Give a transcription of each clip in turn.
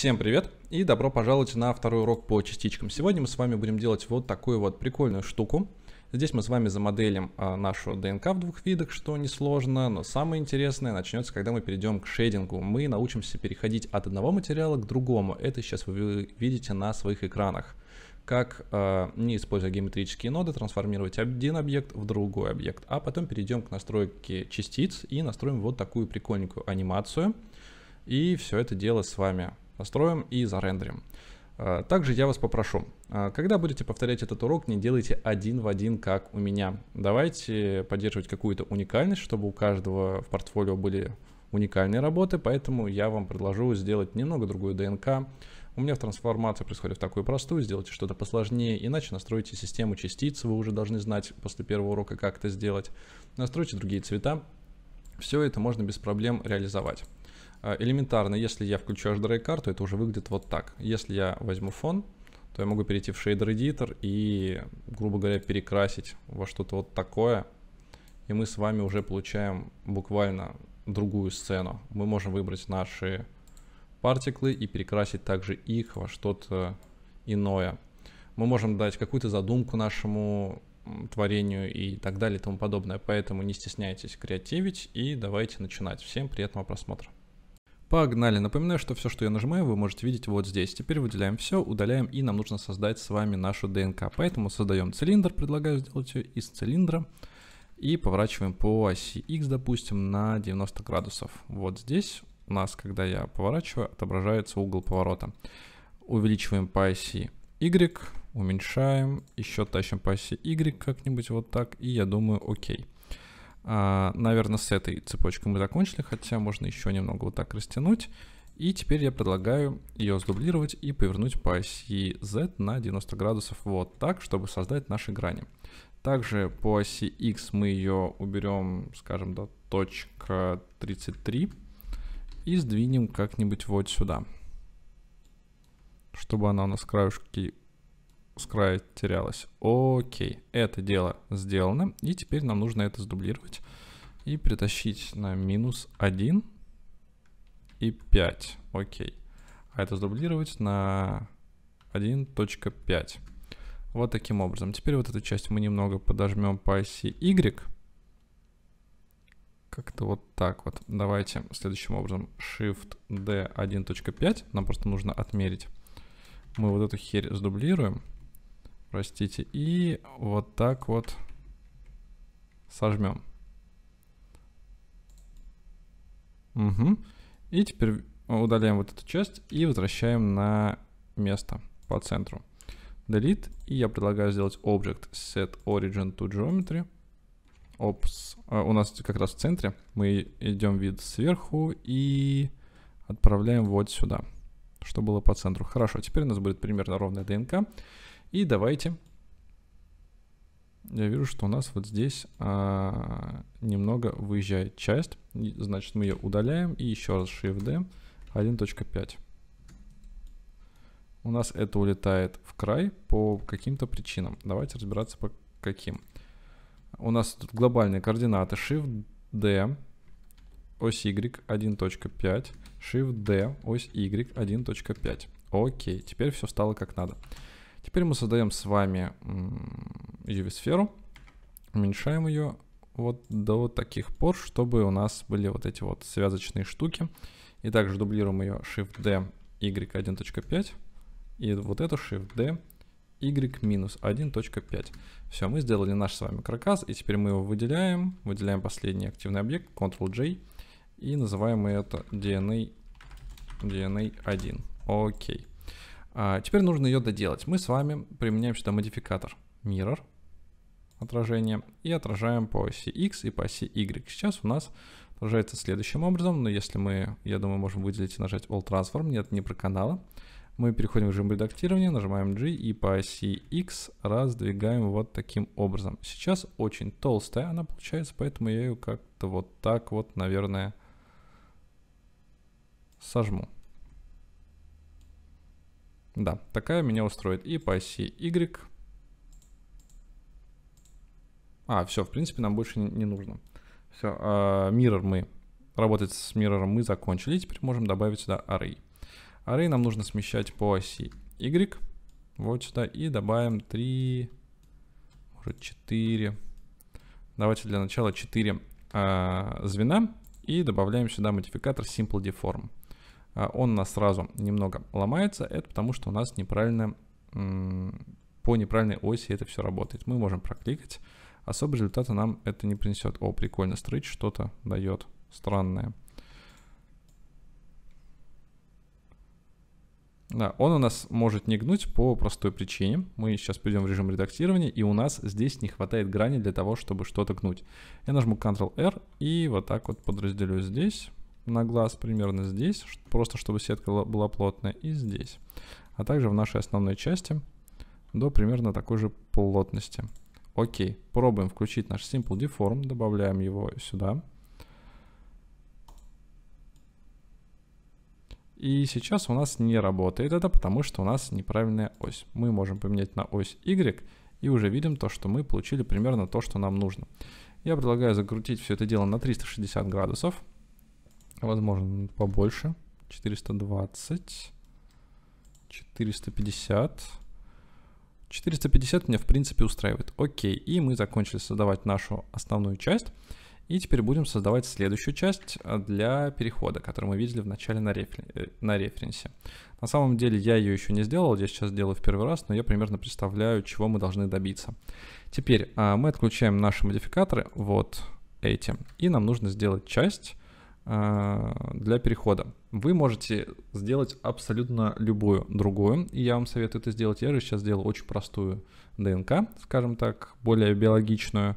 Всем привет и добро пожаловать на второй урок по частичкам. Сегодня мы с вами будем делать вот такую вот прикольную штуку. Здесь мы с вами замоделим а, нашу ДНК в двух видах, что несложно, но самое интересное начнется, когда мы перейдем к шейдингу. Мы научимся переходить от одного материала к другому. Это сейчас вы видите на своих экранах. Как, а, не используя геометрические ноды, трансформировать один объект в другой объект. А потом перейдем к настройке частиц и настроим вот такую прикольненькую анимацию. И все это дело с вами настроим и зарендерим. Э, также я вас попрошу, э, когда будете повторять этот урок, не делайте один в один, как у меня. Давайте поддерживать какую-то уникальность, чтобы у каждого в портфолио были уникальные работы, поэтому я вам предложу сделать немного другую ДНК. У меня в трансформации происходит в такую простую, сделайте что-то посложнее, иначе настройте систему частиц, вы уже должны знать после первого урока, как это сделать. Настройте другие цвета, все это можно без проблем реализовать. А, элементарно, если я включу HDRI карту, это уже выглядит вот так. Если я возьму фон, то я могу перейти в Shader Editor и, грубо говоря, перекрасить во что-то вот такое. И мы с вами уже получаем буквально другую сцену. Мы можем выбрать наши партиклы и перекрасить также их во что-то иное. Мы можем дать какую-то задумку нашему творению и так далее и тому подобное. Поэтому не стесняйтесь креативить и давайте начинать. Всем приятного просмотра. Погнали. Напоминаю, что все, что я нажимаю, вы можете видеть вот здесь. Теперь выделяем все, удаляем и нам нужно создать с вами нашу ДНК. Поэтому создаем цилиндр, предлагаю сделать ее из цилиндра. И поворачиваем по оси X, допустим, на 90 градусов. Вот здесь у нас, когда я поворачиваю, отображается угол поворота. Увеличиваем по оси Y, уменьшаем, еще тащим по оси Y как-нибудь вот так, и я думаю, окей. Okay. А, Наверное, с этой цепочкой мы закончили, хотя можно еще немного вот так растянуть. И теперь я предлагаю ее сдублировать и повернуть по оси Z на 90 градусов вот так, чтобы создать наши грани. Также по оси X мы ее уберем, скажем, до точка 33 и сдвинем как-нибудь вот сюда, чтобы она у нас краешки с края терялась. Окей, это дело сделано. И теперь нам нужно это сдублировать и притащить на минус 1 и 5. Окей. А это сдублировать на 1.5. Вот таким образом. Теперь вот эту часть мы немного подожмем по оси Y. Как-то вот так вот. Давайте следующим образом. Shift D 1.5. Нам просто нужно отмерить. Мы вот эту херь сдублируем простите, и вот так вот сожмем. Угу. И теперь удаляем вот эту часть и возвращаем на место по центру. Delete. И я предлагаю сделать Object Set Origin to Geometry. Ops. А, у нас как раз в центре. Мы идем вид сверху и отправляем вот сюда, что было по центру. Хорошо, теперь у нас будет примерно ровная ДНК. И давайте. Я вижу, что у нас вот здесь а, немного выезжает часть. Значит, мы ее удаляем. И еще раз Shift-D 1.5. У нас это улетает в край по каким-то причинам. Давайте разбираться по каким. У нас тут глобальные координаты Shift-D, ось Y 1.5, Shift-D, ось Y 1.5. Окей, теперь все стало как надо. Теперь мы создаем с вами UV-сферу, уменьшаем ее вот до вот таких пор, чтобы у нас были вот эти вот связочные штуки. И также дублируем ее Shift-D, Y1.5 и вот эту Shift-D, y-1.5. Все, мы сделали наш с вами каркас, и теперь мы его выделяем, выделяем последний активный объект, Ctrl-J, и называем мы это DNA, DNA1. Окей. А, теперь нужно ее доделать. Мы с вами применяем сюда модификатор mirror отражение и отражаем по оси x и по оси y. Сейчас у нас отражается следующим образом, но если мы, я думаю, можем выделить и нажать All Transform, нет, не про каналы. Мы переходим в режим редактирования, нажимаем G и по оси X раздвигаем вот таким образом. Сейчас очень толстая она получается, поэтому я ее как-то вот так вот, наверное, сожму. Да, такая меня устроит. И по оси Y. А, все, в принципе, нам больше не, нужно. Все, э, а, mirror мы, работать с mirror мы закончили. Теперь можем добавить сюда array. Array нам нужно смещать по оси Y. Вот сюда. И добавим 3, может 4. Давайте для начала 4 э, а, звена. И добавляем сюда модификатор simple deform. А, он у нас сразу немного ломается, это потому что у нас неправильно, по неправильной оси это все работает. Мы можем прокликать, особо результата нам это не принесет. О, прикольно, стрич что-то дает странное. Да, он у нас может не гнуть по простой причине. Мы сейчас перейдем в режим редактирования, и у нас здесь не хватает грани для того, чтобы что-то гнуть. Я нажму Ctrl-R и вот так вот подразделю здесь на глаз примерно здесь, просто чтобы сетка была плотная, и здесь. А также в нашей основной части до примерно такой же плотности. Окей, пробуем включить наш Simple Deform, добавляем его сюда. И сейчас у нас не работает это, потому что у нас неправильная ось. Мы можем поменять на ось Y, и уже видим то, что мы получили примерно то, что нам нужно. Я предлагаю закрутить все это дело на 360 градусов. Возможно, побольше. 420. 450. 450 меня, в принципе, устраивает. Окей, и мы закончили создавать нашу основную часть. И теперь будем создавать следующую часть а, для перехода, которую мы видели в начале на, рефер... Э, на референсе. На самом деле я ее еще не сделал, я сейчас делаю в первый раз, но я примерно представляю, чего мы должны добиться. Теперь а, мы отключаем наши модификаторы, вот эти, и нам нужно сделать часть, Э, для перехода. Вы можете сделать абсолютно любую другую, и я вам советую это сделать. Я же сейчас сделал очень простую ДНК, скажем так, более биологичную,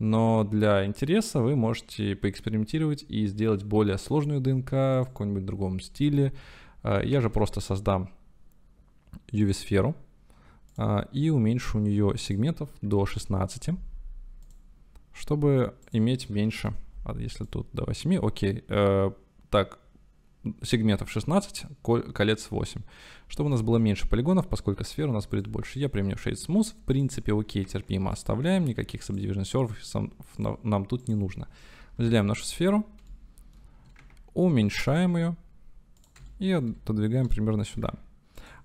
но для интереса вы можете поэкспериментировать и сделать более сложную ДНК в каком-нибудь другом стиле. Э, я же просто создам UV-сферу э, и уменьшу у нее сегментов до 16, чтобы иметь меньше а если тут до 8, окей. Э, так, сегментов 16, колец 8. Чтобы у нас было меньше полигонов, поскольку сфер у нас будет больше. Я применю Shade Smooth. В принципе, окей, терпимо оставляем. Никаких Subdivision сервисов нам тут не нужно. Выделяем нашу сферу. Уменьшаем ее. И отодвигаем примерно сюда.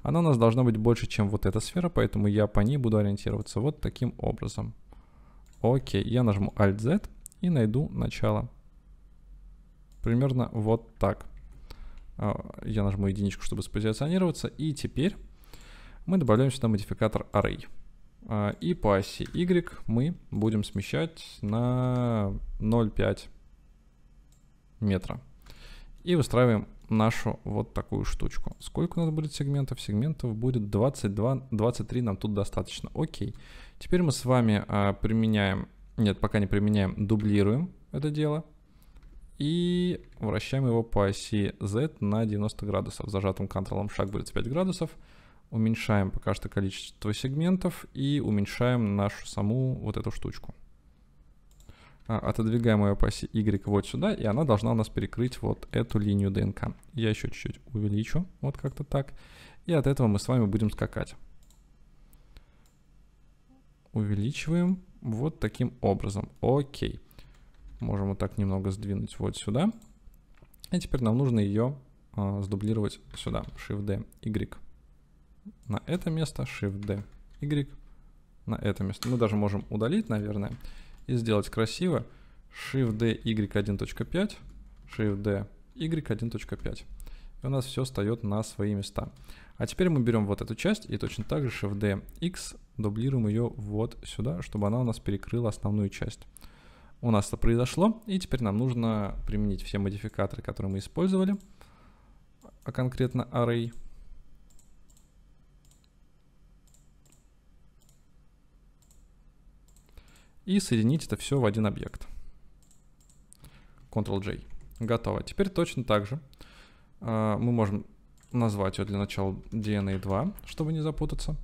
Она у нас должна быть больше, чем вот эта сфера, поэтому я по ней буду ориентироваться вот таким образом. Окей, я нажму Alt-Z и найду начало. Примерно вот так. А, я нажму единичку, чтобы спозиционироваться. И теперь мы добавляем сюда модификатор array. А, и по оси y мы будем смещать на 0,5 метра. И выстраиваем нашу вот такую штучку. Сколько у нас будет сегментов? Сегментов будет 22, 23 нам тут достаточно. Окей. Теперь мы с вами а, применяем нет, пока не применяем. Дублируем это дело. И вращаем его по оси Z на 90 градусов. Зажатым контролом шаг будет 5 градусов. Уменьшаем пока что количество сегментов и уменьшаем нашу саму вот эту штучку. А, отодвигаем ее по оси Y вот сюда, и она должна у нас перекрыть вот эту линию ДНК. Я еще чуть-чуть увеличу, вот как-то так. И от этого мы с вами будем скакать. Увеличиваем, вот таким образом. Окей. Можем вот так немного сдвинуть вот сюда. И теперь нам нужно ее э, а, сдублировать сюда. Shift-D, Y. На это место Shift-D, Y. На это место. Мы даже можем удалить, наверное, и сделать красиво. Shift-D, Y1.5. Shift-D, Y1.5 и у нас все встает на свои места. А теперь мы берем вот эту часть и точно так же Shift X дублируем ее вот сюда, чтобы она у нас перекрыла основную часть. У нас это произошло, и теперь нам нужно применить все модификаторы, которые мы использовали, а конкретно array. И соединить это все в один объект. Ctrl-J. Готово. Теперь точно так же а, мы можем назвать ее для начала DNA2, чтобы не запутаться.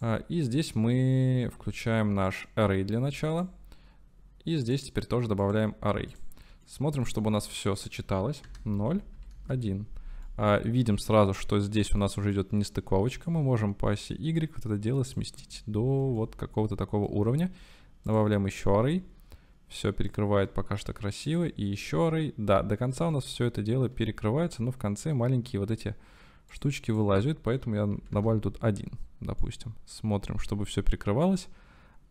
А, и здесь мы включаем наш array для начала. И здесь теперь тоже добавляем array. Смотрим, чтобы у нас все сочеталось. 0, 1. А, видим сразу, что здесь у нас уже идет нестыковочка. Мы можем по оси y вот это дело сместить до вот какого-то такого уровня. Добавляем еще array все перекрывает пока что красиво. И еще рей. Да, до конца у нас все это дело перекрывается, но в конце маленькие вот эти штучки вылазят, поэтому я добавлю тут один, допустим. Смотрим, чтобы все перекрывалось.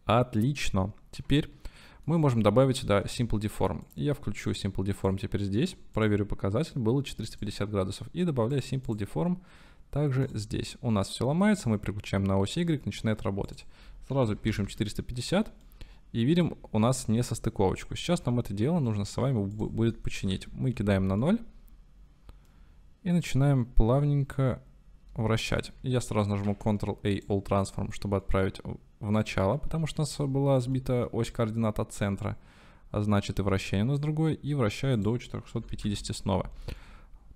Отлично. Теперь мы можем добавить сюда Simple Deform. Я включу Simple Deform теперь здесь, проверю показатель, было 450 градусов. И добавляю Simple Deform также здесь. У нас все ломается, мы переключаем на ось Y, начинает работать. Сразу пишем 450 и видим у нас не состыковочку. Сейчас нам это дело нужно с вами будет починить. Мы кидаем на 0 и начинаем плавненько вращать. Я сразу нажму Ctrl-A All Transform, чтобы отправить в начало, потому что у нас была сбита ось координат от центра, а значит и вращение у нас другое, и вращаю до 450 снова.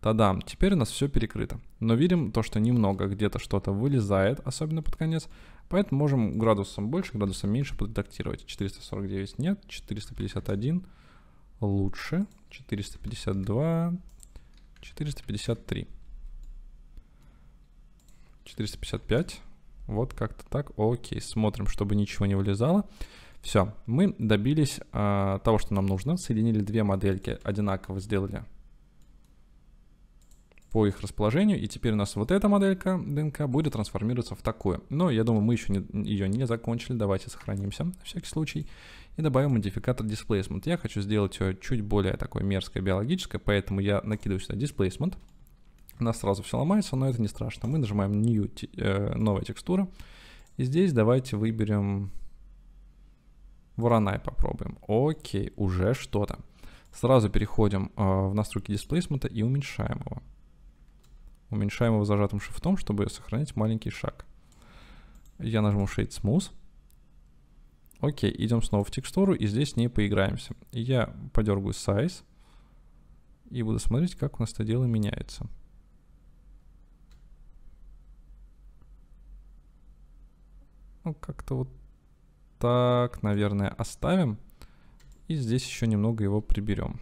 Тадам, теперь у нас все перекрыто. Но видим то, что немного где-то что-то вылезает, особенно под конец, Поэтому можем градусом больше, градусом меньше подредактировать. 449 нет, 451 лучше, 452, 453, 455. Вот как-то так. Окей, смотрим, чтобы ничего не вылезало. Все, мы добились э, того, что нам нужно. Соединили две модельки, одинаково сделали по их расположению, и теперь у нас вот эта моделька ДНК будет трансформироваться в такую. Но я думаю, мы еще не, ее не закончили, давайте сохранимся на всякий случай и добавим модификатор displacement. Я хочу сделать ее чуть более такой мерзкой биологической, поэтому я накидываю сюда displacement. У нас сразу все ломается, но это не страшно. Мы нажимаем new, э, новая текстура, и здесь давайте выберем Воронай попробуем. Окей, уже что-то. Сразу переходим э, в настройки дисплейсмента и уменьшаем его. Уменьшаем его зажатым шифтом, чтобы сохранить маленький шаг. Я нажму Shade Smooth. Окей, идем снова в текстуру, и здесь не поиграемся. Я подергаю Size и буду смотреть, как у нас это дело меняется. Ну, как-то вот так, наверное, оставим. И здесь еще немного его приберем.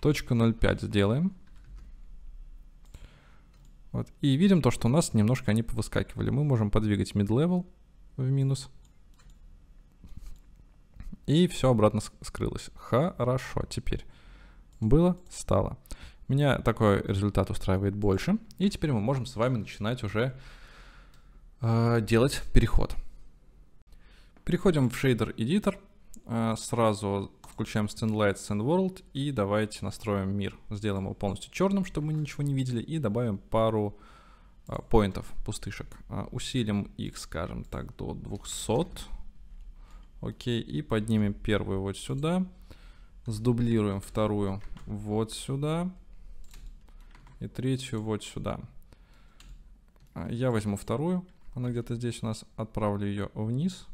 Точку 0,5 сделаем. Вот. И видим то, что у нас немножко они повыскакивали. Мы можем подвигать mid-level в минус. И все обратно скрылось. Хорошо, теперь было, стало. Меня такой результат устраивает больше. И теперь мы можем с вами начинать уже э, делать переход. Переходим в Shader Editor. Э, сразу включаем Scene Light, Scene World и давайте настроим мир. Сделаем его полностью черным, чтобы мы ничего не видели, и добавим пару а, поинтов, пустышек. А, усилим их, скажем так, до 200. Окей, и поднимем первую вот сюда. Сдублируем вторую вот сюда. И третью вот сюда. А, я возьму вторую. Она где-то здесь у нас. Отправлю ее вниз.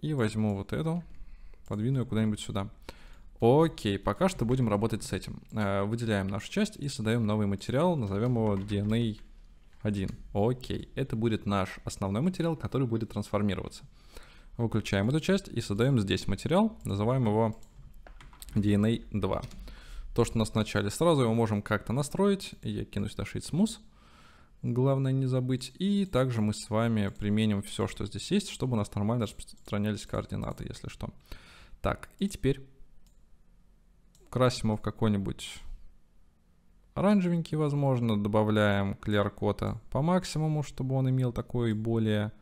И возьму вот эту, подвину ее куда-нибудь сюда. Окей, пока что будем работать с этим. Э, выделяем нашу часть и создаем новый материал, назовем его DNA 1. Окей, это будет наш основной материал, который будет трансформироваться. Выключаем эту часть и создаем здесь материал, называем его DNA 2. То, что у нас вначале сразу, его можем как-то настроить. Я кину сюда Sheet Smooth главное не забыть. И также мы с вами применим все, что здесь есть, чтобы у нас нормально распространялись координаты, если что. Так, и теперь красим его в какой-нибудь оранжевенький, возможно, добавляем клер-кота по максимуму, чтобы он имел такой более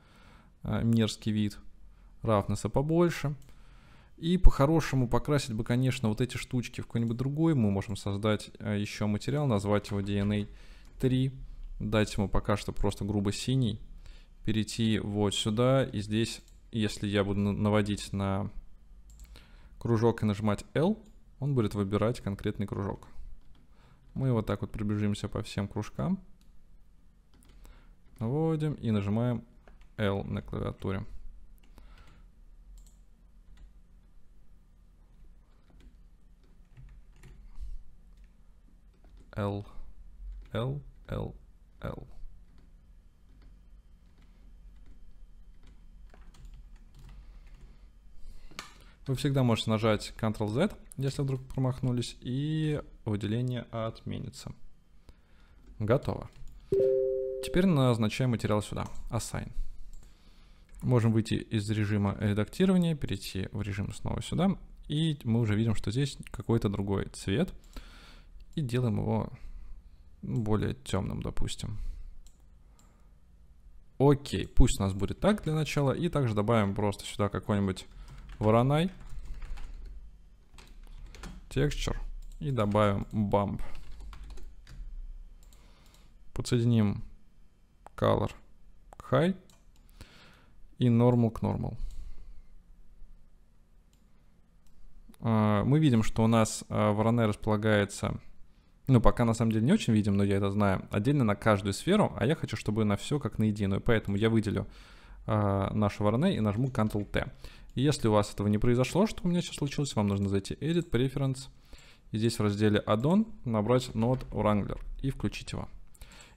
э, мерзкий вид, рафнеса побольше. И по-хорошему покрасить бы, конечно, вот эти штучки в какой-нибудь другой. Мы можем создать э, еще материал, назвать его DNA 3 дать ему пока что просто грубо синий, перейти вот сюда, и здесь, если я буду наводить на кружок и нажимать L, он будет выбирать конкретный кружок. Мы вот так вот приближимся по всем кружкам. Наводим и нажимаем L на клавиатуре. L, L, L, L. Вы всегда можете нажать Ctrl-Z, если вдруг промахнулись, и выделение отменится. Готово. Теперь назначаем материал сюда, Assign. Можем выйти из режима редактирования, перейти в режим снова сюда, и мы уже видим, что здесь какой-то другой цвет, и делаем его более темным, допустим. Окей, пусть у нас будет так для начала. И также добавим просто сюда какой-нибудь воронай. текстур И добавим бамп. Подсоединим color к high и normal к normal. А, мы видим, что у нас а, воронай располагается ну, пока на самом деле не очень видим, но я это знаю, отдельно на каждую сферу, а я хочу, чтобы на все как на единую. Поэтому я выделю э, наш VRNA и нажму Ctrl-T. Если у вас этого не произошло, что у меня сейчас случилось, вам нужно зайти Edit, Preference, и здесь в разделе Add-on набрать Node Wrangler и включить его.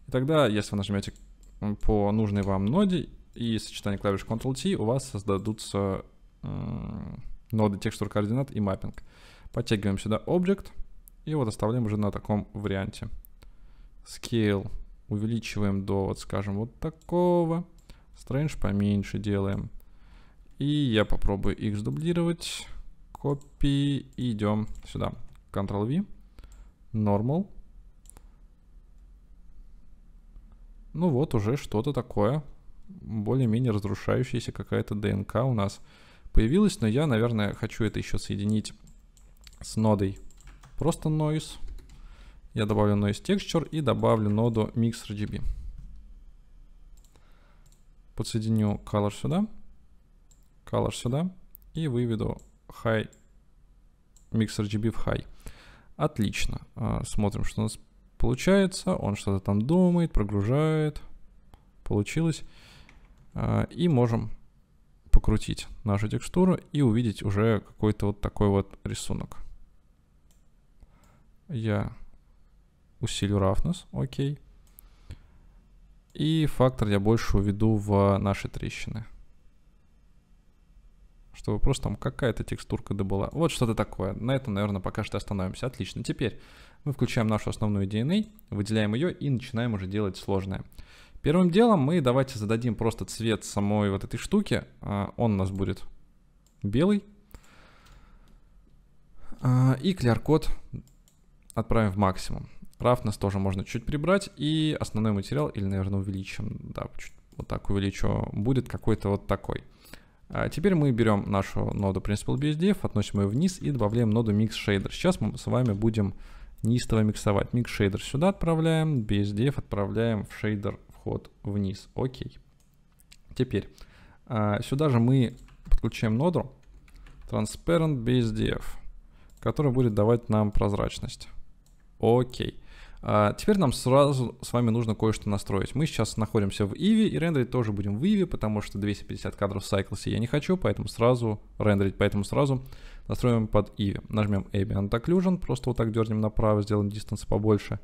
И тогда, если вы нажмете по нужной вам ноде и сочетание клавиш Ctrl-T, у вас создадутся э, ноды текстур координат и маппинг. Подтягиваем сюда Object — и вот оставляем уже на таком варианте. Scale увеличиваем до, вот скажем, вот такого. Strange поменьше делаем. И я попробую их дублировать. Copy. И идем сюда. Ctrl-V. Normal. Ну вот уже что-то такое. Более-менее разрушающаяся какая-то ДНК у нас появилась. Но я, наверное, хочу это еще соединить с нодой просто noise. Я добавлю noise texture и добавлю ноду mixRGB. Подсоединю color сюда, color сюда и выведу high mixRGB в high. Отлично. А, смотрим, что у нас получается. Он что-то там думает, прогружает. Получилось. А, и можем покрутить нашу текстуру и увидеть уже какой-то вот такой вот рисунок я усилю roughness, окей. И фактор я больше уведу в наши трещины. Чтобы просто там какая-то текстурка да была. Вот что-то такое. На этом, наверное, пока что остановимся. Отлично. Теперь мы включаем нашу основную DNA, выделяем ее и начинаем уже делать сложное. Первым делом мы давайте зададим просто цвет самой вот этой штуки. А, он у нас будет белый. А, и кляркод отправим в максимум. Прав тоже можно чуть прибрать, и основной материал, или, наверное, увеличим, да, чуть вот так увеличу, будет какой-то вот такой. А теперь мы берем нашу ноду Principal.bsdf, относим ее вниз и добавляем ноду MixShader. Сейчас мы с вами будем неистово миксовать. MixShader сюда отправляем, BSDF отправляем в шейдер вход вниз. Окей. Теперь а, сюда же мы подключаем ноду Transparent BSDF, которая будет давать нам прозрачность. Окей. А теперь нам сразу с вами нужно кое-что настроить. Мы сейчас находимся в Иви, и рендерить тоже будем в Иви, потому что 250 кадров в Cycles я не хочу, поэтому сразу рендерить, поэтому сразу настроим под Иви. Нажмем Ambient Occlusion, просто вот так дернем направо, сделаем дистанс побольше.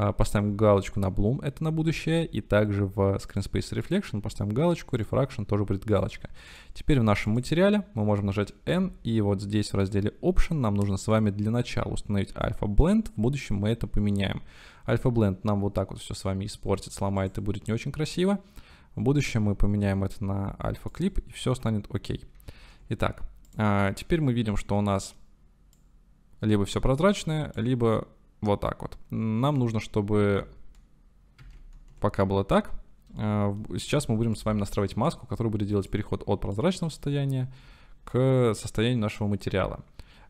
А, поставим галочку на Bloom, это на будущее, и также в Screen Space Reflection поставим галочку, Refraction тоже будет галочка. Теперь в нашем материале мы можем нажать N, и вот здесь в разделе Option нам нужно с вами для начала установить Alpha Blend, в будущем мы это поменяем. Alpha Blend нам вот так вот все с вами испортит, сломает и будет не очень красиво. В будущем мы поменяем это на Alpha Clip, и все станет окей. Итак, а, теперь мы видим, что у нас либо все прозрачное, либо вот так вот. Нам нужно, чтобы пока было так. Э, сейчас мы будем с вами настраивать маску, которая будет делать переход от прозрачного состояния к состоянию нашего материала.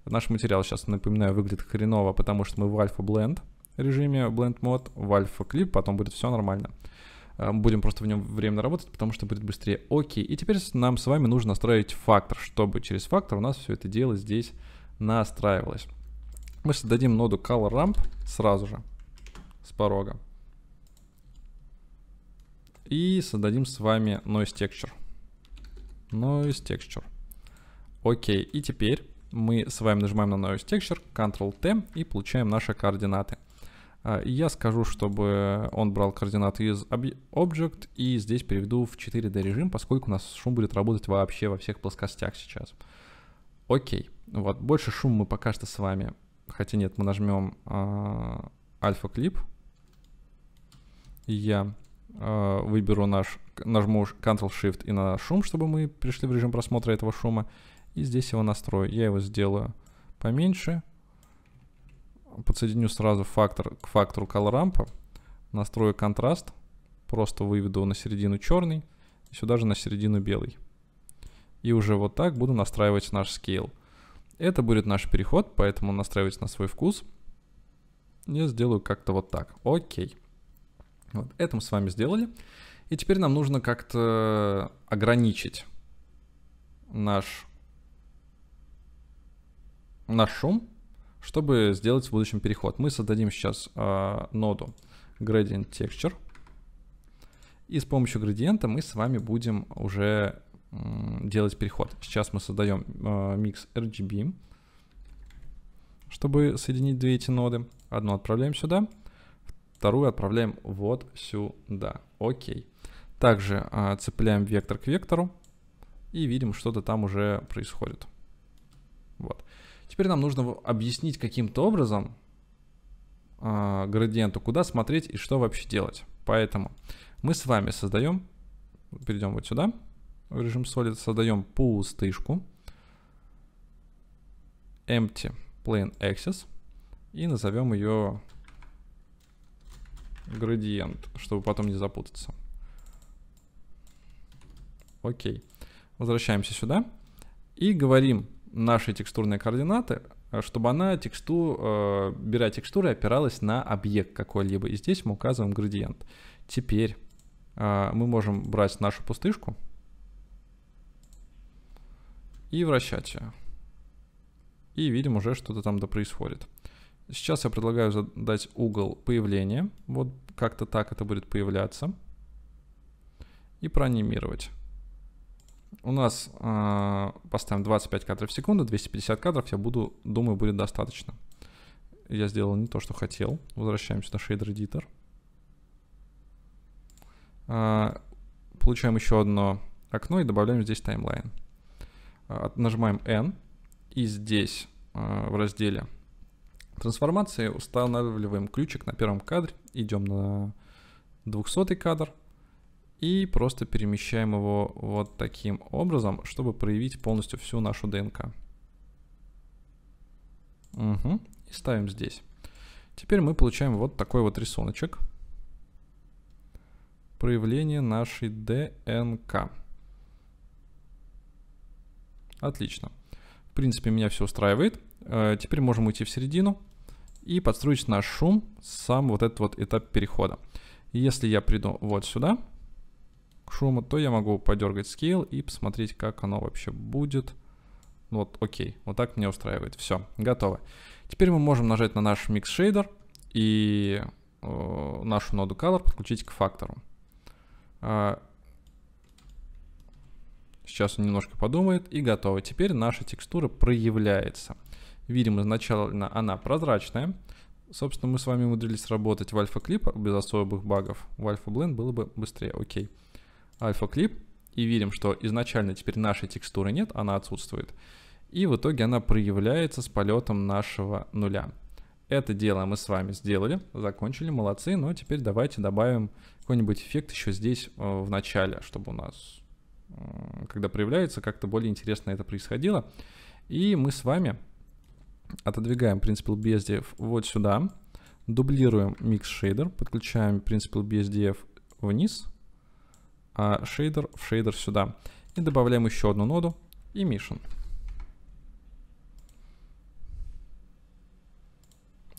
Наш материал сейчас, напоминаю, выглядит хреново, потому что мы в альфа бленд режиме blend mode, в альфа клип, потом будет все нормально. Э, будем просто в нем временно работать, потому что будет быстрее. Окей, и теперь нам с вами нужно настроить фактор, чтобы через фактор у нас все это дело здесь настраивалось. Мы создадим ноду Color Ramp сразу же, с порога. И создадим с вами Noise Texture. Noise Texture. Окей, и теперь мы с вами нажимаем на Noise Texture, Ctrl-T и получаем наши координаты. А, я скажу, чтобы он брал координаты из Object и здесь переведу в 4D режим, поскольку у нас шум будет работать вообще во всех плоскостях сейчас. Окей, вот больше шум мы пока что с вами Хотя нет, мы нажмем а, альфа-клип. я а, выберу наш, нажму Ctrl-Shift и на шум, чтобы мы пришли в режим просмотра этого шума. И здесь его настрою. Я его сделаю поменьше. Подсоединю сразу фактор к фактору колорампа. Настрою контраст. Просто выведу на середину черный. сюда же на середину белый. И уже вот так буду настраивать наш scale. Это будет наш переход, поэтому настраивайтесь на свой вкус. Я сделаю как-то вот так. Окей. Вот, это мы с вами сделали. И теперь нам нужно как-то ограничить наш, наш шум, чтобы сделать в будущем переход. Мы создадим сейчас э, ноду Gradient Texture. И с помощью градиента мы с вами будем уже делать переход. Сейчас мы создаем а, микс RGB, чтобы соединить две эти ноды. Одну отправляем сюда, вторую отправляем вот сюда. Окей. Также а, цепляем вектор к вектору и видим, что-то там уже происходит. Вот. Теперь нам нужно объяснить каким-то образом э, градиенту, куда смотреть и что вообще делать. Поэтому мы с вами создаем, перейдем вот сюда, в режим solid создаем пустышку empty plane axis и назовем ее градиент, чтобы потом не запутаться. Окей. Возвращаемся сюда и говорим наши текстурные координаты, э, чтобы она, тексту, э, беря текстуры, опиралась на объект какой-либо. И здесь мы указываем градиент. Теперь э, мы можем брать нашу пустышку, и вращать ее. И видим уже что-то там да происходит. Сейчас я предлагаю задать угол появления. Вот как-то так это будет появляться. И проанимировать. У нас э, поставим 25 кадров в секунду, 250 кадров, я буду, думаю, будет достаточно. Я сделал не то, что хотел. Возвращаемся на Shader Editor. Э, получаем еще одно окно и добавляем здесь таймлайн. А, нажимаем N, и здесь а, в разделе трансформации устанавливаем ключик на первом кадре, идем на 200 кадр и просто перемещаем его вот таким образом, чтобы проявить полностью всю нашу ДНК. Угу. И ставим здесь. Теперь мы получаем вот такой вот рисуночек. Проявление нашей ДНК. Отлично. В принципе, меня все устраивает. Э, теперь можем уйти в середину и подстроить наш шум, сам вот этот вот этап перехода. Если я приду вот сюда, к шуму, то я могу подергать scale и посмотреть, как оно вообще будет. Вот, окей, вот так меня устраивает. Все, готово. Теперь мы можем нажать на наш Mix Shader и э, нашу ноду Color подключить к фактору. Э, Сейчас он немножко подумает и готово. Теперь наша текстура проявляется. Видим, изначально она прозрачная. Собственно, мы с вами умудрились работать в альфа-клип без особых багов. В альфа-бленд было бы быстрее, окей. Альфа-клип. И видим, что изначально теперь нашей текстуры нет, она отсутствует. И в итоге она проявляется с полетом нашего нуля. Это дело мы с вами сделали, закончили, молодцы. Но ну, а теперь давайте добавим какой-нибудь эффект еще здесь э, в начале, чтобы у нас Э, когда проявляется, как-то более интересно это происходило. И мы с вами отодвигаем принцип BSDF вот сюда, дублируем Mix Shader, подключаем принцип BSDF вниз, а Shader в Shader сюда. И добавляем еще одну ноду, Emission.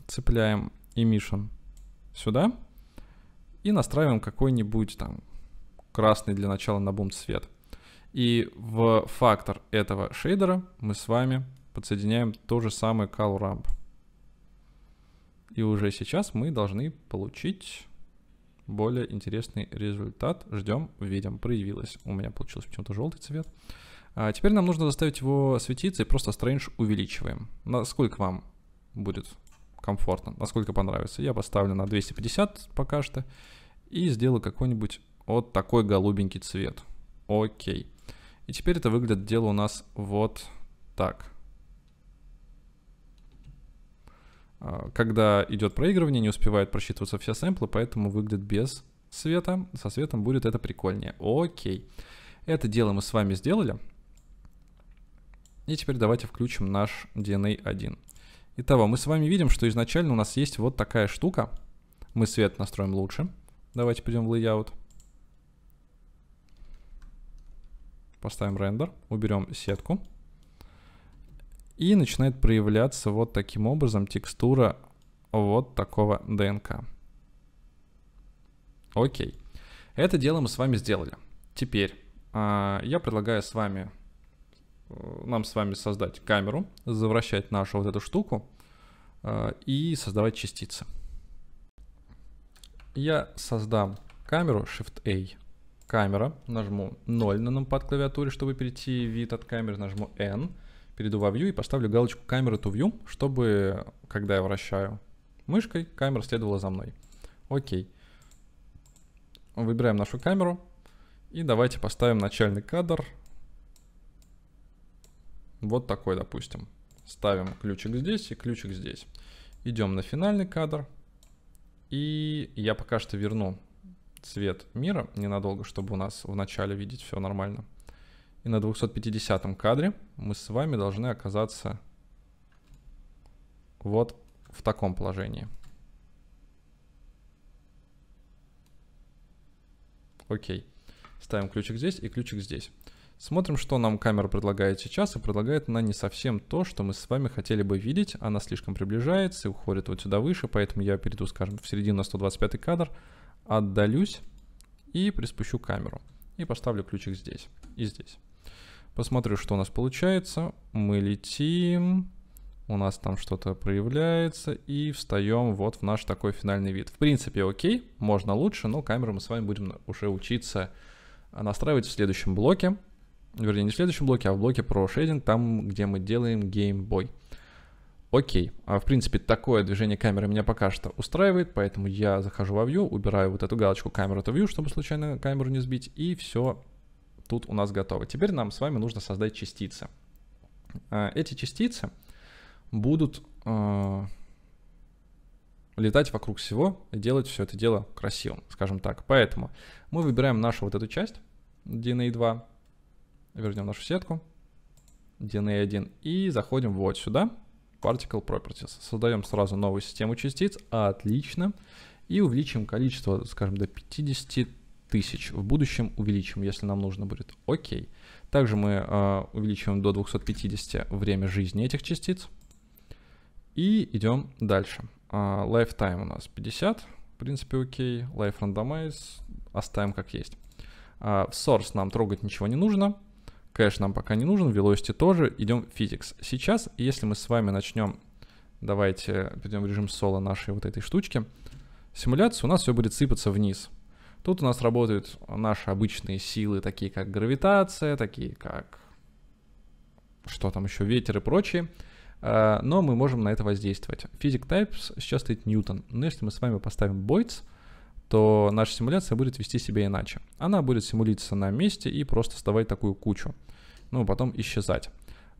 Цепляем Emission сюда и настраиваем какой-нибудь там красный для начала на бум цвет. И в фактор этого шейдера мы с вами подсоединяем то же самое Color Ramp. И уже сейчас мы должны получить более интересный результат. Ждем, видим, проявилось. У меня получился почему-то желтый цвет. А теперь нам нужно заставить его светиться и просто Strange увеличиваем. Насколько вам будет комфортно, насколько понравится. Я поставлю на 250 пока что и сделаю какой-нибудь вот такой голубенький цвет. Окей. И теперь это выглядит дело у нас вот так. А, когда идет проигрывание, не успевают просчитываться все сэмплы, поэтому выглядит без света. Со светом будет это прикольнее. Окей. Это дело мы с вами сделали. И теперь давайте включим наш DNA 1. Итого, мы с вами видим, что изначально у нас есть вот такая штука. Мы свет настроим лучше. Давайте пойдем в layout. Поставим рендер, уберем сетку. И начинает проявляться вот таким образом текстура вот такого ДНК. Окей. Это дело мы с вами сделали. Теперь э, я предлагаю с вами, э, нам с вами создать камеру, завращать нашу вот эту штуку э, и создавать частицы. Я создам камеру Shift-A камера, нажму 0 на numpad клавиатуре, чтобы перейти в вид от камеры, нажму N, перейду во view и поставлю галочку камеры to view, чтобы, когда я вращаю мышкой, камера следовала за мной. Окей. Выбираем нашу камеру и давайте поставим начальный кадр. Вот такой, допустим. Ставим ключик здесь и ключик здесь. Идем на финальный кадр. И я пока что верну цвет мира ненадолго, чтобы у нас в начале видеть все нормально. И на 250 кадре мы с вами должны оказаться вот в таком положении. Окей. Ставим ключик здесь и ключик здесь. Смотрим, что нам камера предлагает сейчас, и предлагает она не совсем то, что мы с вами хотели бы видеть. Она слишком приближается и уходит вот сюда выше, поэтому я перейду, скажем, в середину на 125 кадр. кадр отдалюсь и приспущу камеру. И поставлю ключик здесь и здесь. Посмотрю, что у нас получается. Мы летим, у нас там что-то проявляется, и встаем вот в наш такой финальный вид. В принципе, окей, можно лучше, но камеру мы с вами будем уже учиться а, настраивать в следующем блоке. Вернее, не в следующем блоке, а в блоке про шейдинг, там, где мы делаем геймбой. Окей, а в принципе такое движение камеры меня пока что устраивает, поэтому я захожу во view, убираю вот эту галочку камера to view, чтобы случайно камеру не сбить, и все тут у нас готово. Теперь нам с вами нужно создать частицы. А, эти частицы будут э, летать вокруг всего и делать все это дело красивым, скажем так. Поэтому мы выбираем нашу вот эту часть, DNA 2, вернем нашу сетку, DNA 1, и заходим вот сюда, Particle Properties. Создаем сразу новую систему частиц. Отлично. И увеличим количество, скажем, до 50 тысяч. В будущем увеличим, если нам нужно будет. Окей. Также мы э, увеличиваем до 250 время жизни этих частиц. И идем дальше. Э, lifetime у нас 50. В принципе, окей. Life randomize оставим как есть. Э, в source нам трогать ничего не нужно. Кэш нам пока не нужен, Velocity тоже. Идем в Physics. Сейчас, если мы с вами начнем, давайте перейдем в режим соло нашей вот этой штучки, симуляция у нас все будет сыпаться вниз. Тут у нас работают наши обычные силы, такие как гравитация, такие как что там еще, ветер и прочие. А, но мы можем на это воздействовать. Физик Types сейчас стоит Ньютон. Но если мы с вами поставим Бойц, то наша симуляция будет вести себя иначе. Она будет симулиться на месте и просто вставать такую кучу, ну, потом исчезать.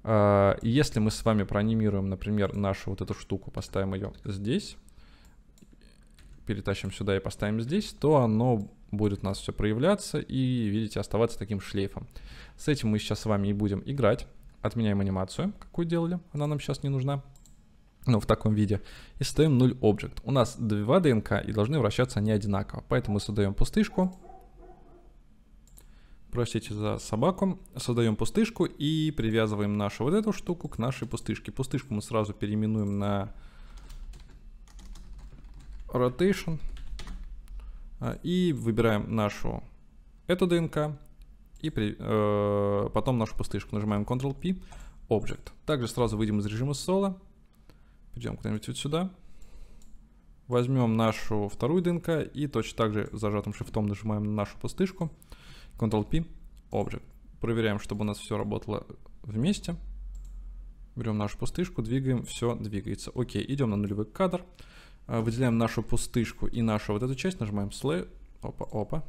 А, если мы с вами проанимируем, например, нашу вот эту штуку, поставим ее здесь, перетащим сюда и поставим здесь, то оно будет у нас все проявляться и, видите, оставаться таким шлейфом. С этим мы сейчас с вами и будем играть. Отменяем анимацию, какую делали, она нам сейчас не нужна ну, в таком виде, и создаем 0 object. У нас два ДНК, и должны вращаться они одинаково. Поэтому создаем пустышку. Простите за собаку. Создаем пустышку и привязываем нашу вот эту штуку к нашей пустышке. Пустышку мы сразу переименуем на rotation. А, и выбираем нашу эту ДНК. И при, э, потом нашу пустышку. Нажимаем Ctrl-P, Object. Также сразу выйдем из режима соло Идем куда-нибудь вот сюда. Возьмем нашу вторую ДНК и точно так же зажатым шифтом нажимаем на нашу пустышку. Ctrl-P, Object. Проверяем, чтобы у нас все работало вместе. Берем нашу пустышку, двигаем, все двигается. Окей, идем на нулевой кадр. А, выделяем нашу пустышку и нашу вот эту часть, нажимаем слэ... Опа, опа.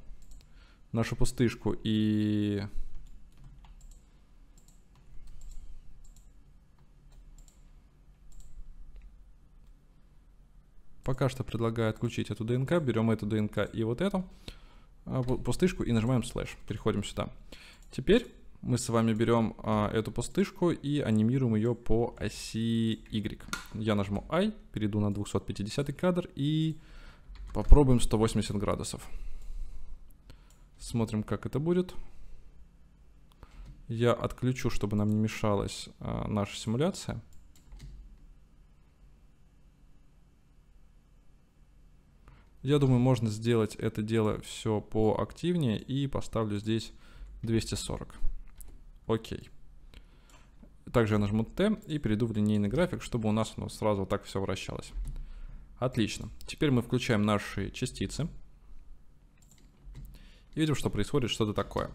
Нашу пустышку и Пока что предлагаю отключить эту ДНК, берем эту ДНК и вот эту а, пустышку и нажимаем слэш. Переходим сюда. Теперь мы с вами берем а, эту пустышку и анимируем ее по оси Y. Я нажму I, перейду на 250 кадр и попробуем 180 градусов. Смотрим, как это будет. Я отключу, чтобы нам не мешалась а, наша симуляция. Я думаю, можно сделать это дело все поактивнее и поставлю здесь 240. Окей. Также я нажму Т и перейду в линейный график, чтобы у нас оно сразу так все вращалось. Отлично. Теперь мы включаем наши частицы. И видим, что происходит что-то такое.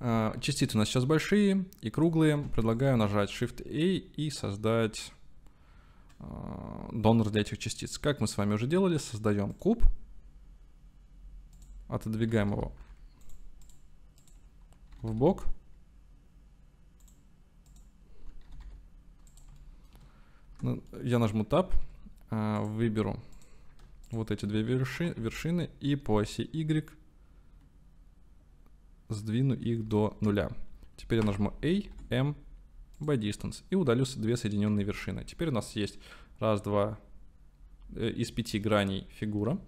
А, частицы у нас сейчас большие и круглые. Предлагаю нажать Shift-A и создать Э, донор для этих частиц. Как мы с вами уже делали, создаем куб, отодвигаем его в бок. Ну, я нажму Tab, э, выберу вот эти две вершины и по оси Y сдвину их до нуля. Теперь я нажму A, M, by distance и удалился две соединенные вершины. Теперь у нас есть раз, два э, из пяти граней фигура,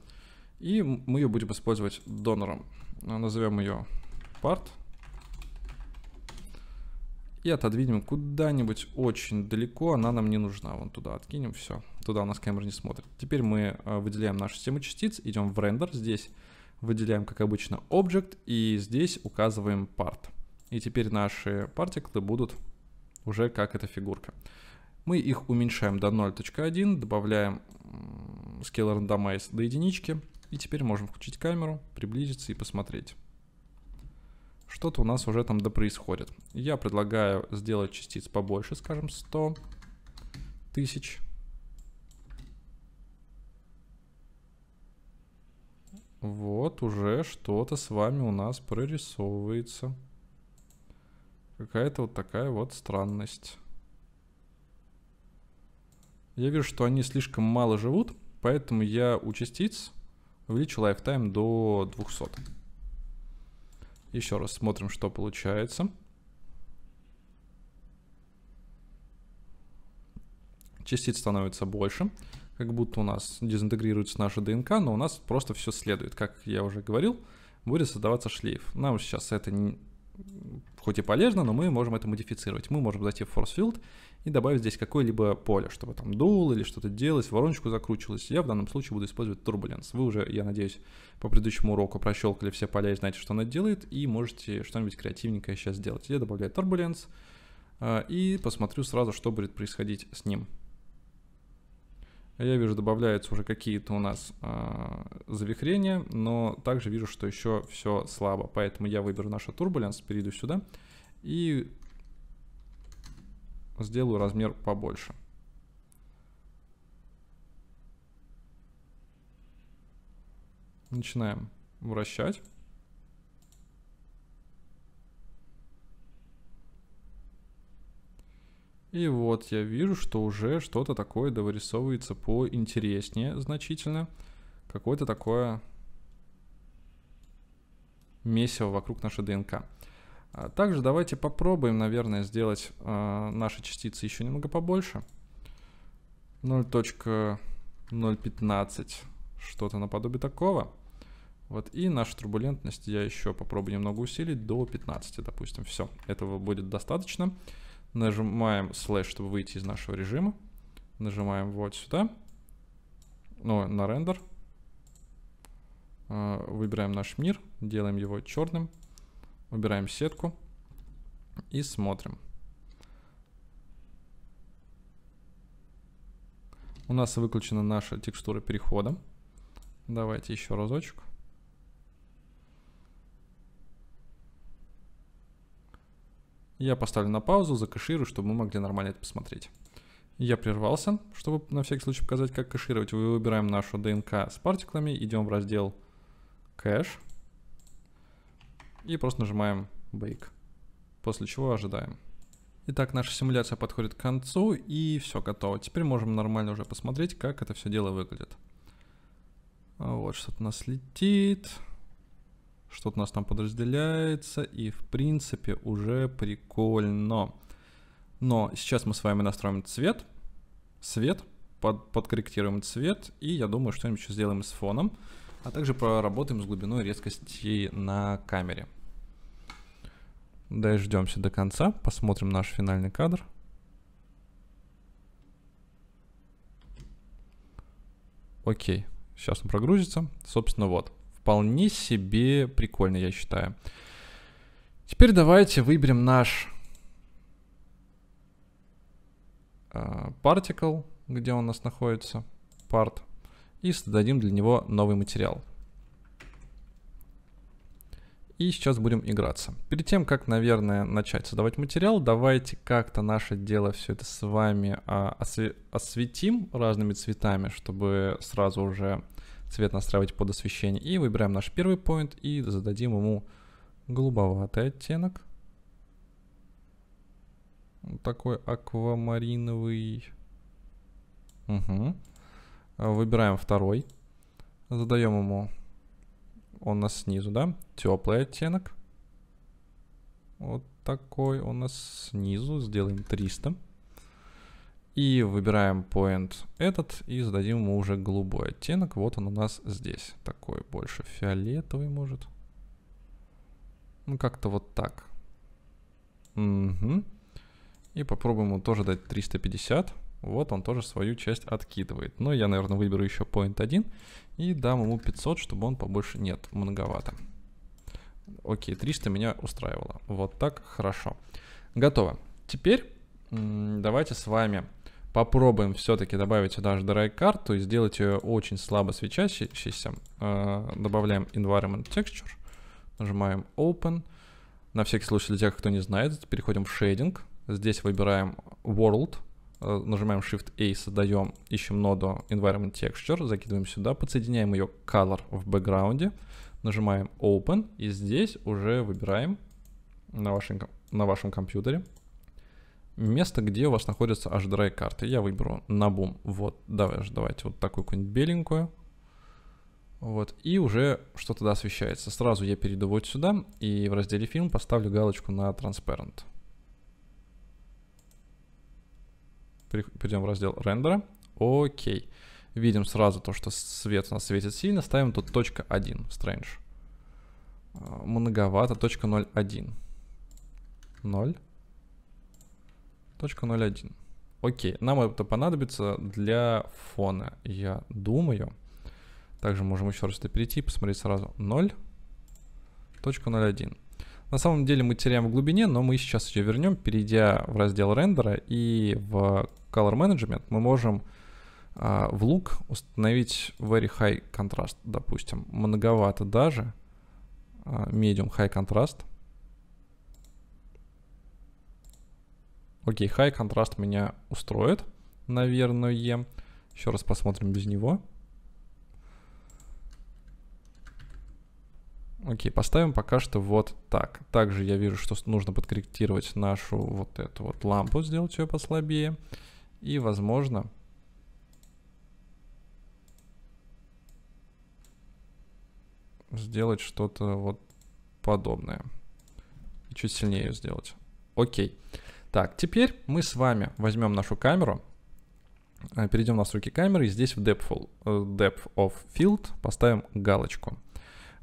и мы ее будем использовать донором. Э, Назовем ее part и отодвинем куда-нибудь очень далеко, она нам не нужна. Вон туда откинем, все, туда у нас камера не смотрит. Теперь мы э, выделяем нашу систему частиц, идем в рендер, здесь выделяем, как обычно, object, и здесь указываем part. И теперь наши партиклы будут уже как эта фигурка. Мы их уменьшаем до 0.1, добавляем Scalar Randomize до единички. И теперь можем включить камеру, приблизиться и посмотреть. Что-то у нас уже там да происходит. Я предлагаю сделать частиц побольше, скажем, 100 тысяч. Вот уже что-то с вами у нас прорисовывается. Какая-то вот такая вот странность. Я вижу, что они слишком мало живут, поэтому я у частиц увеличу лайфтайм до 200. Еще раз смотрим, что получается. Частиц становится больше, как будто у нас дезинтегрируется наша ДНК, но у нас просто все следует. Как я уже говорил, будет создаваться шлейф. Нам сейчас это не хоть и полезно, но мы можем это модифицировать. Мы можем зайти в force field и добавить здесь какое-либо поле, чтобы там дул или что-то делалось, вороночку закручивалось. Я в данном случае буду использовать turbulence. Вы уже, я надеюсь, по предыдущему уроку прощелкали все поля и знаете, что она делает, и можете что-нибудь креативненькое сейчас сделать. Я добавляю turbulence э, и посмотрю сразу, что будет происходить с ним. А я вижу, добавляются уже какие-то у нас э, завихрения, но также вижу, что еще все слабо. Поэтому я выберу нашу турбуленс, перейду сюда и сделаю размер побольше. Начинаем вращать. И вот я вижу, что уже что-то такое дорисовывается поинтереснее значительно. Какое-то такое месиво вокруг нашей ДНК. А, также давайте попробуем, наверное, сделать э, наши частицы еще немного побольше. 0.015, что-то наподобие такого. Вот, и нашу турбулентность я еще попробую немного усилить до 15, допустим. Все, этого будет достаточно. Достаточно. Нажимаем слэш, чтобы выйти из нашего режима. Нажимаем вот сюда. Ну, на рендер. А, выбираем наш мир, делаем его черным. Убираем сетку. И смотрим. У нас выключена наша текстура перехода. Давайте еще разочек. Я поставлю на паузу, закэширую, чтобы мы могли нормально это посмотреть. Я прервался, чтобы на всякий случай показать, как кэшировать. Мы выбираем нашу ДНК с партиклами, идем в раздел кэш и просто нажимаем bake, после чего ожидаем. Итак, наша симуляция подходит к концу и все готово. Теперь можем нормально уже посмотреть, как это все дело выглядит. Вот что-то у нас летит. Что-то у нас там подразделяется, и в принципе уже прикольно. Но сейчас мы с вами настроим цвет, свет, под, подкорректируем цвет, и я думаю, что-нибудь еще сделаем с фоном, а также проработаем с глубиной резкости на камере. Дождемся до конца, посмотрим наш финальный кадр. Окей, сейчас он прогрузится. Собственно, вот вполне себе прикольно, я считаю. Теперь давайте выберем наш э, particle, где он у нас находится, part, и создадим для него новый материал. И сейчас будем играться. Перед тем, как, наверное, начать создавать материал, давайте как-то наше дело все это с вами а, осветим разными цветами, чтобы сразу уже цвет настраивать под освещение. И выбираем наш первый point и зададим ему голубоватый оттенок. Вот такой аквамариновый. Угу. Выбираем второй. Задаем ему, он у нас снизу, да, теплый оттенок. Вот такой у нас снизу. Сделаем 300. И выбираем point этот и зададим ему уже голубой оттенок. Вот он у нас здесь. Такой больше фиолетовый может. Ну как-то вот так. Угу. И попробуем ему тоже дать 350. Вот он тоже свою часть откидывает. Но я, наверное, выберу еще point 1 и дам ему 500, чтобы он побольше... Нет, многовато. Окей, 300 меня устраивало. Вот так хорошо. Готово. Теперь давайте с вами попробуем все-таки добавить сюда же HDRI карту и сделать ее очень слабо свечащейся. А, добавляем Environment Texture, нажимаем Open. На всякий случай для тех, кто не знает, переходим в Shading. Здесь выбираем World, э, нажимаем Shift A, создаем, ищем ноду Environment Texture, закидываем сюда, подсоединяем ее Color в бэкграунде, нажимаем Open и здесь уже выбираем на вашем, на вашем компьютере место, где у вас находятся аж драй карты. Я выберу на бум. Вот, давай же, давайте вот такую какую-нибудь беленькую. Вот, и уже что тогда освещается. Сразу я перейду вот сюда и в разделе фильм поставлю галочку на Transparent. Перейдем в раздел рендера. Окей. Видим сразу то, что свет у нас светит сильно. Ставим тут точка 1, strange. А, многовато, точка 0,1. 0. 0. .01. Окей, нам это понадобится для фона, я думаю. Также можем еще раз это перейти и посмотреть сразу. 0.01. На самом деле мы теряем в глубине, но мы сейчас ее вернем, перейдя в раздел рендера и в Color Management мы можем э, в лук установить Very High Contrast, допустим. Многовато даже. А, medium High Contrast – Окей, high контраст меня устроит, наверное. Еще раз посмотрим без него. Окей, поставим пока что вот так. Также я вижу, что нужно подкорректировать нашу вот эту вот лампу, сделать ее послабее. И, возможно... Сделать что-то вот подобное. чуть сильнее ее сделать. Окей. Okay. Так, теперь мы с вами возьмем нашу камеру, э, перейдем в настройки камеры, и здесь в depth, э, depth of Field поставим галочку.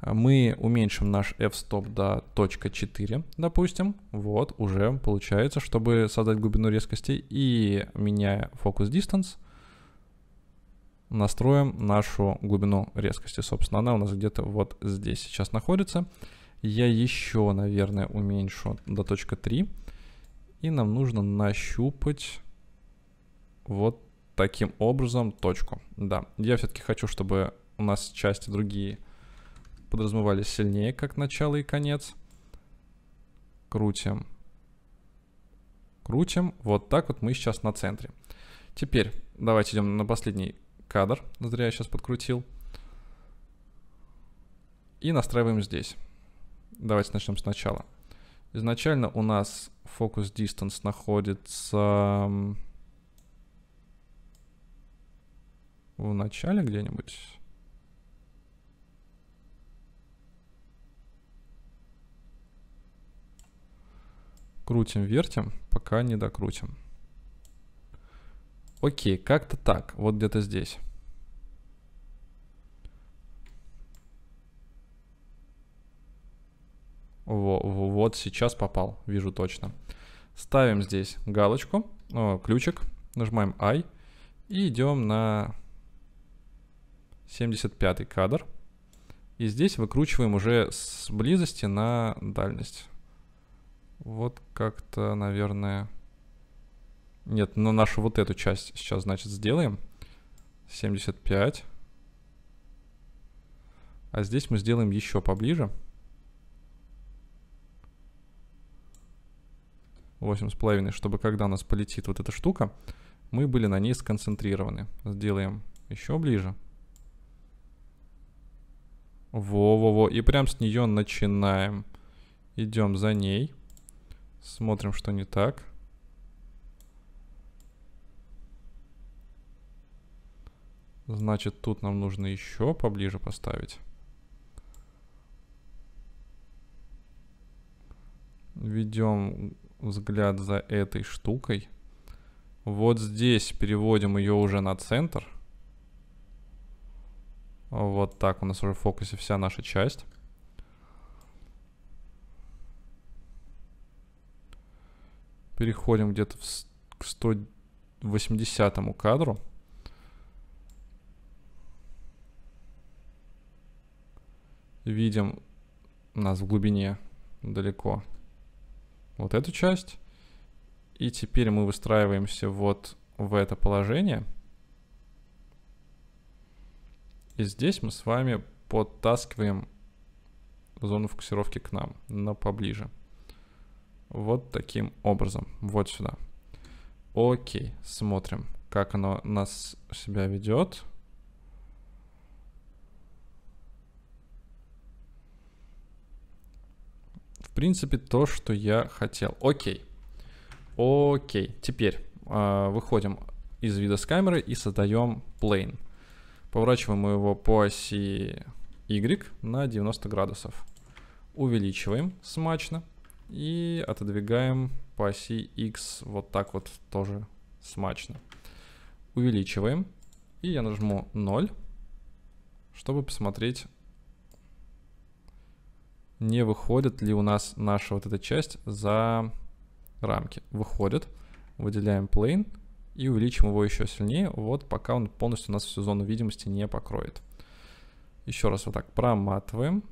Э, мы уменьшим наш f-stop до .4, допустим. Вот, уже получается, чтобы создать глубину резкости. И меняя focus distance, настроим нашу глубину резкости. Собственно, она у нас где-то вот здесь сейчас находится. Я еще, наверное, уменьшу до .3. И нам нужно нащупать вот таким образом точку. Да, я все-таки хочу, чтобы у нас части другие подразумевались сильнее, как начало и конец. Крутим. Крутим. Вот так вот мы сейчас на центре. Теперь давайте идем на последний кадр. Зря я сейчас подкрутил. И настраиваем здесь. Давайте начнем сначала. Изначально у нас focus distance находится в начале где-нибудь. Крутим, вертим, пока не докрутим. Окей, как-то так, вот где-то здесь. Вот, вот сейчас попал, вижу точно. Ставим здесь галочку, о, ключик, нажимаем I и идем на 75 кадр. И здесь выкручиваем уже с близости на дальность. Вот как-то, наверное... Нет, но ну, нашу вот эту часть сейчас, значит, сделаем. 75. А здесь мы сделаем еще поближе. 8,5, чтобы когда у нас полетит вот эта штука, мы были на ней сконцентрированы. Сделаем еще ближе. Во-во-во. И прям с нее начинаем. Идем за ней. Смотрим, что не так. Значит, тут нам нужно еще поближе поставить. Ведем взгляд за этой штукой. Вот здесь переводим ее уже на центр. Вот так у нас уже в фокусе вся наша часть. Переходим где-то к 180 кадру. Видим нас в глубине далеко вот эту часть. И теперь мы выстраиваемся вот в это положение. И здесь мы с вами подтаскиваем зону фокусировки к нам, на поближе. Вот таким образом, вот сюда. Окей, смотрим, как оно нас себя ведет. В принципе, то, что я хотел. Окей. Окей. Теперь э, выходим из вида с камеры и создаем plane. Поворачиваем его по оси Y на 90 градусов. Увеличиваем смачно и отодвигаем по оси X вот так вот тоже смачно. Увеличиваем. И я нажму 0, чтобы посмотреть не выходит ли у нас наша вот эта часть за рамки. Выходит, выделяем plane и увеличим его еще сильнее, вот пока он полностью у нас всю зону видимости не покроет. Еще раз вот так проматываем.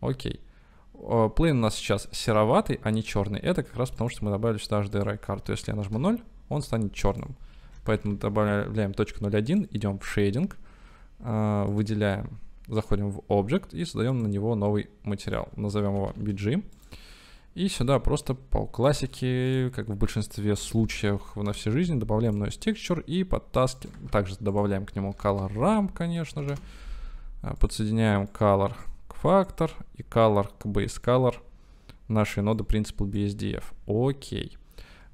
Окей. Плейн у нас сейчас сероватый, а не черный. Это как раз потому, что мы добавили сюда HDRI карту. Если я нажму 0, он станет черным. Поэтому добавляем точку 0.1, идем в шейдинг, а, выделяем Заходим в Object и создаем на него новый материал. Назовем его BG. И сюда просто по классике, как в большинстве случаев на всей жизни, добавляем Noise Texture и подтаски. Также добавляем к нему Color RAM, конечно же. А, подсоединяем Color к Factor и Color к Base Color нашей ноды Principal BSDF. Окей.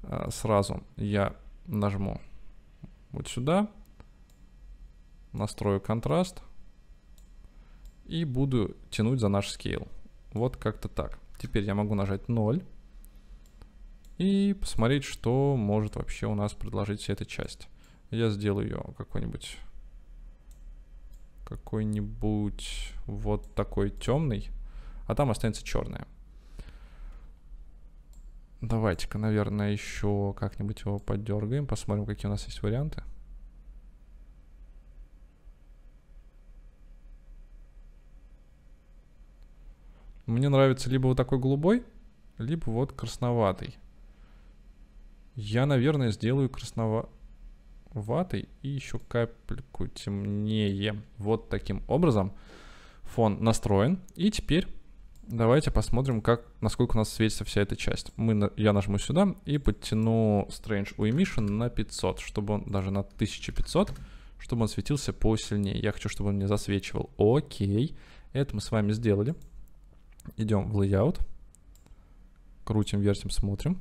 А, сразу я нажму вот сюда, настрою контраст – и буду тянуть за наш scale. Вот как-то так. Теперь я могу нажать 0 и посмотреть, что может вообще у нас предложить эта часть. Я сделаю ее какой-нибудь какой-нибудь вот такой темный, а там останется черная. Давайте-ка, наверное, еще как-нибудь его подергаем, посмотрим, какие у нас есть варианты. Мне нравится либо вот такой голубой, либо вот красноватый. Я, наверное, сделаю красноватый и еще капельку темнее. Вот таким образом фон настроен. И теперь давайте посмотрим, как, насколько у нас светится вся эта часть. Мы, я нажму сюда и подтяну Strange у Uemission на 500, чтобы он даже на 1500, чтобы он светился посильнее. Я хочу, чтобы он не засвечивал. Окей, это мы с вами сделали. Идем в layout. Крутим, вертим, смотрим.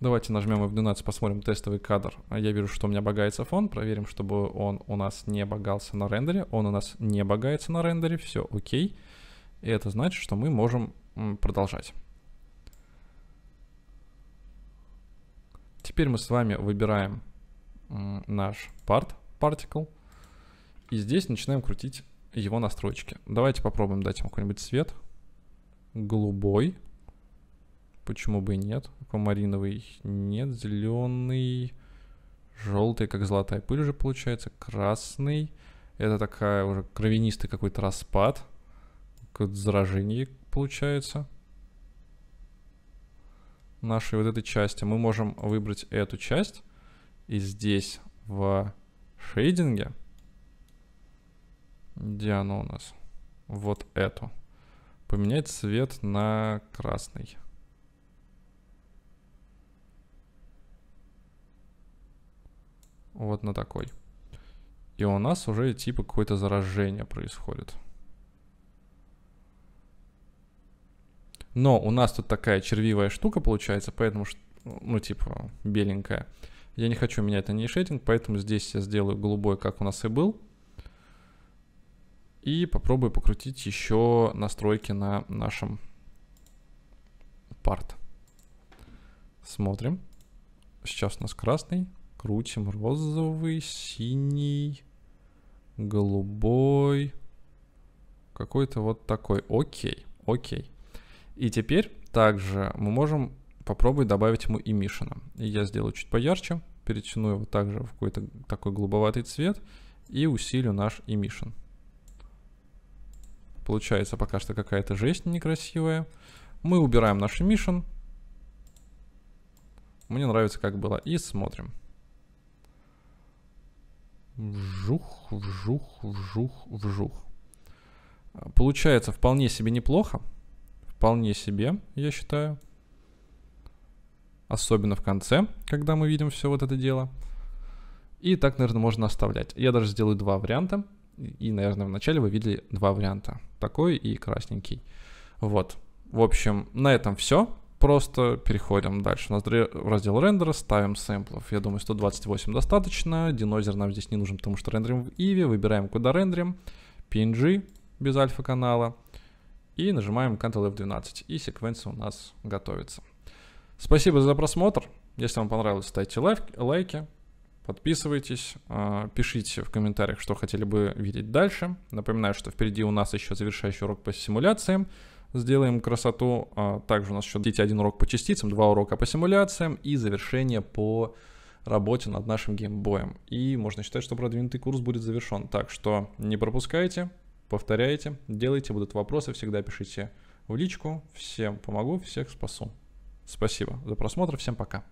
Давайте нажмем F12, посмотрим тестовый кадр. А я вижу, что у меня багается фон. Проверим, чтобы он у нас не багался на рендере. Он у нас не багается на рендере. Все окей. И это значит, что мы можем продолжать. Теперь мы с вами выбираем наш part, particle. И здесь начинаем крутить его настройки. Давайте попробуем дать ему какой-нибудь цвет. Голубой. Почему бы и нет? Аквамариновый нет. Зеленый. Желтый, как золотая пыль уже получается. Красный. Это такая уже кровянистый какой-то распад. Какое-то заражение получается. Нашей вот этой части. Мы можем выбрать эту часть. И здесь в шейдинге где оно у нас? Вот эту. Поменять цвет на красный. Вот на такой. И у нас уже типа какое-то заражение происходит. Но у нас тут такая червивая штука получается, поэтому, ну, типа, беленькая. Я не хочу менять на ней шейдинг, поэтому здесь я сделаю голубой, как у нас и был. И попробую покрутить еще настройки на нашем парт. Смотрим. Сейчас у нас красный. Крутим розовый, синий, голубой. Какой-то вот такой. Окей, окей. И теперь также мы можем попробовать добавить ему эмишена. И я сделаю чуть поярче, перетяну его также в какой-то такой голубоватый цвет и усилю наш эмишен. Получается пока что какая-то жесть некрасивая. Мы убираем наш мишен. Мне нравится, как было. И смотрим. Вжух, вжух, вжух, вжух. Получается вполне себе неплохо. Вполне себе, я считаю. Особенно в конце, когда мы видим все вот это дело. И так, наверное, можно оставлять. Я даже сделаю два варианта. И, наверное, вначале вы видели два варианта. Такой и красненький. Вот. В общем, на этом все. Просто переходим дальше. У нас раздел рендера, ставим сэмплов. Я думаю, 128 достаточно. Динозер нам здесь не нужен, потому что рендерим в ИВИ. Выбираем, куда рендерим. PNG без альфа-канала. И нажимаем Ctrl F12. И секвенция у нас готовится. Спасибо за просмотр. Если вам понравилось, ставьте лайки. Подписывайтесь, а, пишите в комментариях, что хотели бы видеть дальше. Напоминаю, что впереди у нас еще завершающий урок по симуляциям. Сделаем красоту. А, также у нас еще дети один урок по частицам, два урока по симуляциям и завершение по работе над нашим геймбоем. И можно считать, что продвинутый курс будет завершен. Так что не пропускайте, повторяйте, делайте, будут вопросы, всегда пишите в личку. Всем помогу, всех спасу. Спасибо за просмотр, всем пока.